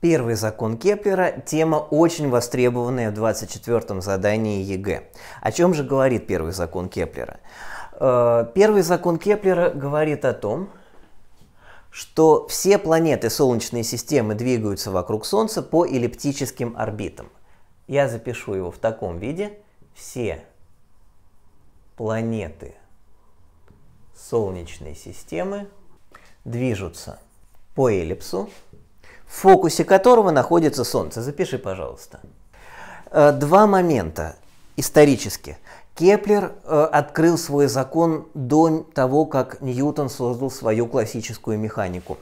Первый закон Кеплера – тема, очень востребованная в 24-м задании ЕГЭ. О чем же говорит первый закон Кеплера? Э, первый закон Кеплера говорит о том, что все планеты Солнечной системы двигаются вокруг Солнца по эллиптическим орбитам. Я запишу его в таком виде. Все планеты Солнечной системы движутся по эллипсу в фокусе которого находится Солнце. Запиши, пожалуйста. Э, два момента исторически. Кеплер э, открыл свой закон до того, как Ньютон создал свою классическую механику.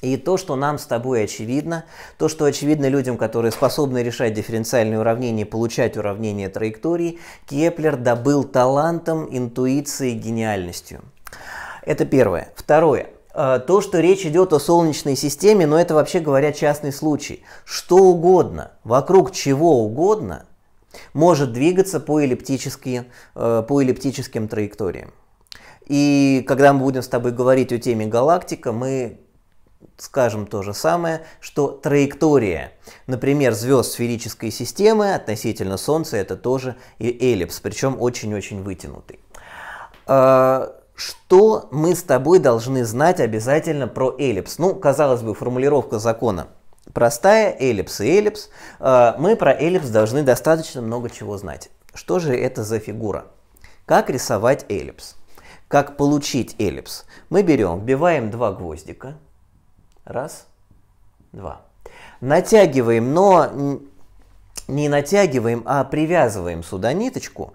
И то, что нам с тобой очевидно, то, что очевидно людям, которые способны решать дифференциальные уравнения и получать уравнения траектории, Кеплер добыл талантом, интуицией, гениальностью. Это первое. Второе. Э, то, что речь идет о Солнечной системе, но это вообще говоря частный случай. Что угодно, вокруг чего угодно может двигаться по, эллиптически, э, по эллиптическим траекториям. И когда мы будем с тобой говорить о теме галактика, мы скажем то же самое, что траектория, например, звезд сферической системы относительно Солнца, это тоже эллипс, причем очень-очень вытянутый. Э, что мы с тобой должны знать обязательно про эллипс? Ну, казалось бы, формулировка закона простая, эллипс и эллипс. А, мы про эллипс должны достаточно много чего знать. Что же это за фигура? Как рисовать эллипс? Как получить эллипс? Мы берем, вбиваем два гвоздика. Раз, два. Натягиваем, но не натягиваем, а привязываем сюда ниточку,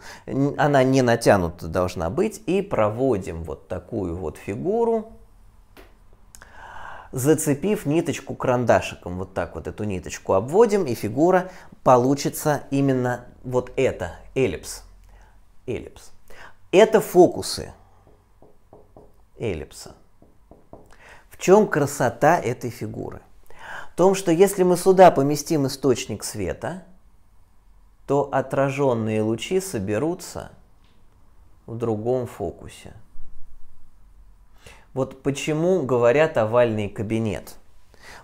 она не натянута должна быть, и проводим вот такую вот фигуру, зацепив ниточку карандашиком. Вот так вот эту ниточку обводим, и фигура получится именно вот это, эллипс. Эллипс. Это фокусы эллипса. В чем красота этой фигуры? В том, что если мы сюда поместим источник света, то отраженные лучи соберутся в другом фокусе. Вот почему говорят овальный кабинет.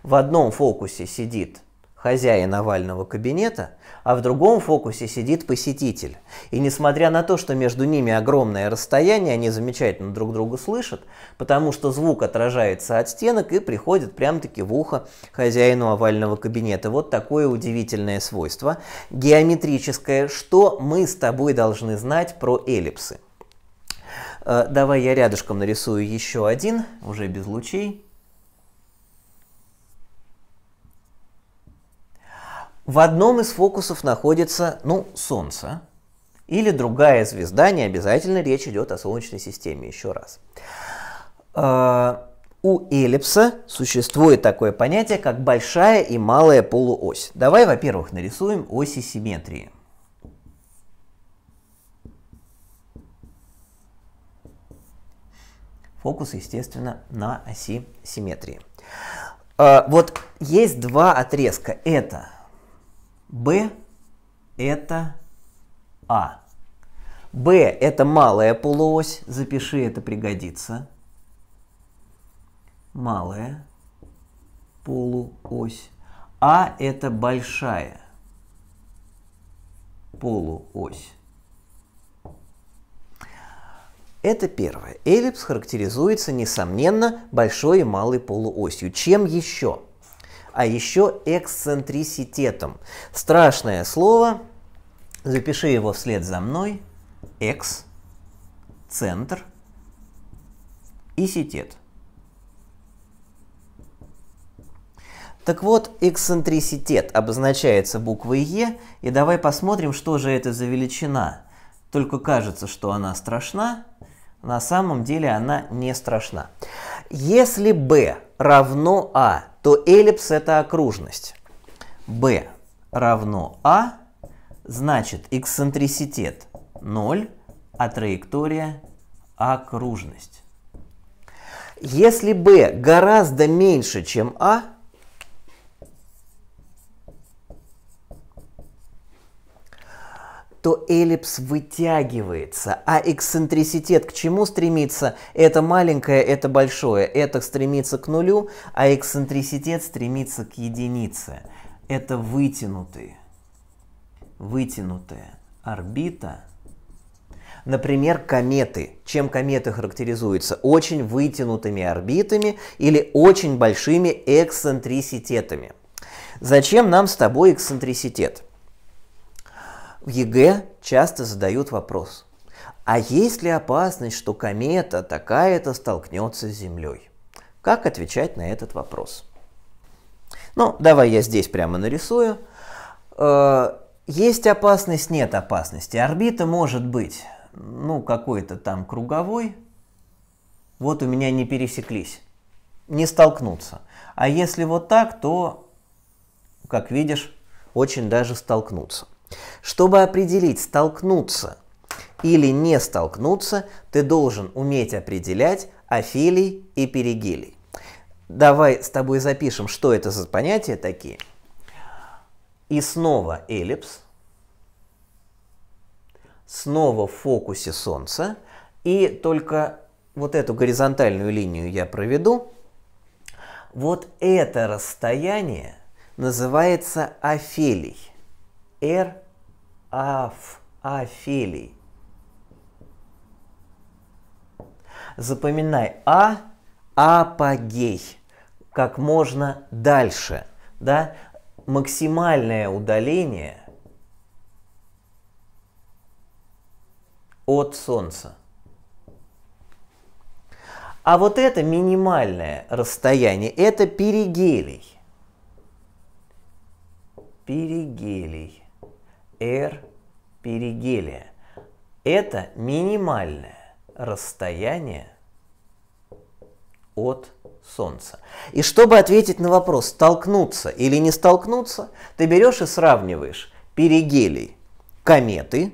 В одном фокусе сидит хозяин овального кабинета, а в другом фокусе сидит посетитель. И несмотря на то, что между ними огромное расстояние, они замечательно друг друга слышат, потому что звук отражается от стенок и приходит прям-таки в ухо хозяину овального кабинета. Вот такое удивительное свойство геометрическое, что мы с тобой должны знать про эллипсы. Э, давай я рядышком нарисую еще один, уже без лучей. В одном из фокусов находится, ну, Солнце или другая звезда, не обязательно речь идет о Солнечной системе, еще раз. А, у эллипса существует такое понятие, как большая и малая полуось. Давай, во-первых, нарисуем оси симметрии. Фокус, естественно, на оси симметрии. А, вот есть два отрезка. Это Б это А. Б это малая полуось, запиши, это пригодится. Малая полуось. А это большая полуось. Это первое. Эллипс характеризуется, несомненно, большой и малой полуосью. Чем еще? а еще эксцентриситетом. Страшное слово, запиши его вслед за мной, экс, центр и ситет. Так вот, эксцентриситет обозначается буквой Е, и давай посмотрим, что же это за величина. Только кажется, что она страшна, на самом деле она не страшна. Если B равно А, то эллипс это окружность. b равно а, значит эксцентриситет 0, а траектория окружность. Если b гораздо меньше, чем а, то эллипс вытягивается, а эксцентриситет к чему стремится? Это маленькое, это большое, это стремится к нулю, а эксцентриситет стремится к единице. Это вытянутые, вытянутая орбита – Например, кометы. Чем кометы характеризуются? Очень вытянутыми орбитами или очень большими эксцентриситетами. Зачем нам с тобой эксцентриситет? В ЕГЭ часто задают вопрос, а есть ли опасность, что комета такая-то столкнется с Землей? Как отвечать на этот вопрос? Ну, давай я здесь прямо нарисую. Э, есть опасность, нет опасности. Орбита может быть, ну, какой-то там круговой. Вот у меня не пересеклись, не столкнутся. А если вот так, то, как видишь, очень даже столкнутся. Чтобы определить, столкнуться или не столкнуться, ты должен уметь определять афилий и перигилий. Давай с тобой запишем, что это за понятия такие. И снова эллипс, снова в фокусе Солнца, и только вот эту горизонтальную линию я проведу. Вот это расстояние называется афелий. Эр аф, афелий. Запоминай а, апогей, как можно дальше, да? Максимальное удаление от Солнца. А вот это минимальное расстояние, это перигелий. Перигелий. R перигелия. Это минимальное расстояние от Солнца. И чтобы ответить на вопрос, столкнуться или не столкнуться, ты берешь и сравниваешь перигелий кометы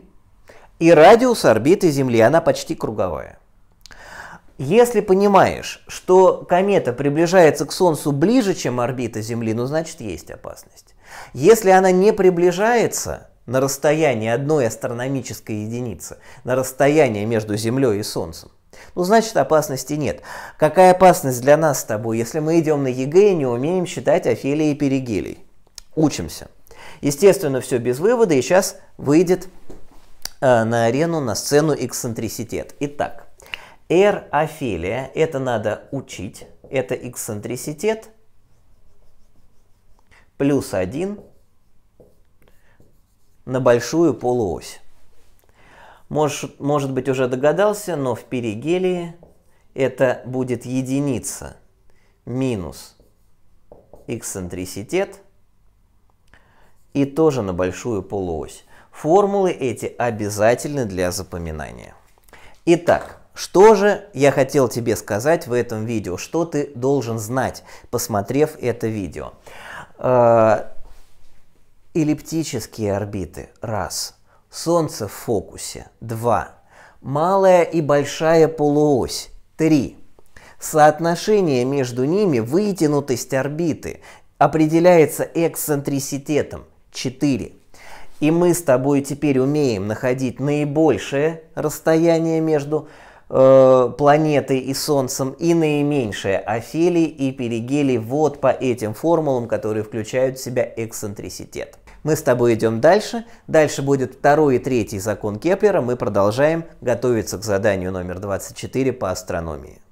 и радиус орбиты Земли. Она почти круговая. Если понимаешь, что комета приближается к Солнцу ближе, чем орбита Земли, ну значит есть опасность. Если она не приближается, на расстоянии одной астрономической единицы, на расстояние между Землей и Солнцем. Ну, значит, опасности нет. Какая опасность для нас с тобой, если мы идем на ЕГЭ и не умеем считать афелии и перигелий? Учимся. Естественно, все без вывода, и сейчас выйдет э, на арену, на сцену эксцентриситет. Итак, R афелия, это надо учить, это эксцентриситет, плюс один на большую полуось. Может, может быть, уже догадался, но в перигелии это будет единица минус эксцентриситет и тоже на большую полуось. Формулы эти обязательны для запоминания. Итак, что же я хотел тебе сказать в этом видео, что ты должен знать, посмотрев это видео? Э, Эллиптические орбиты – раз. Солнце в фокусе – два. Малая и большая полуось – три. Соотношение между ними вытянутость орбиты определяется эксцентриситетом – 4. И мы с тобой теперь умеем находить наибольшее расстояние между э, планетой и Солнцем и наименьшее афелий и перигелий вот по этим формулам, которые включают в себя эксцентриситет. Мы с тобой идем дальше. Дальше будет второй и третий закон Кеплера. Мы продолжаем готовиться к заданию номер 24 по астрономии.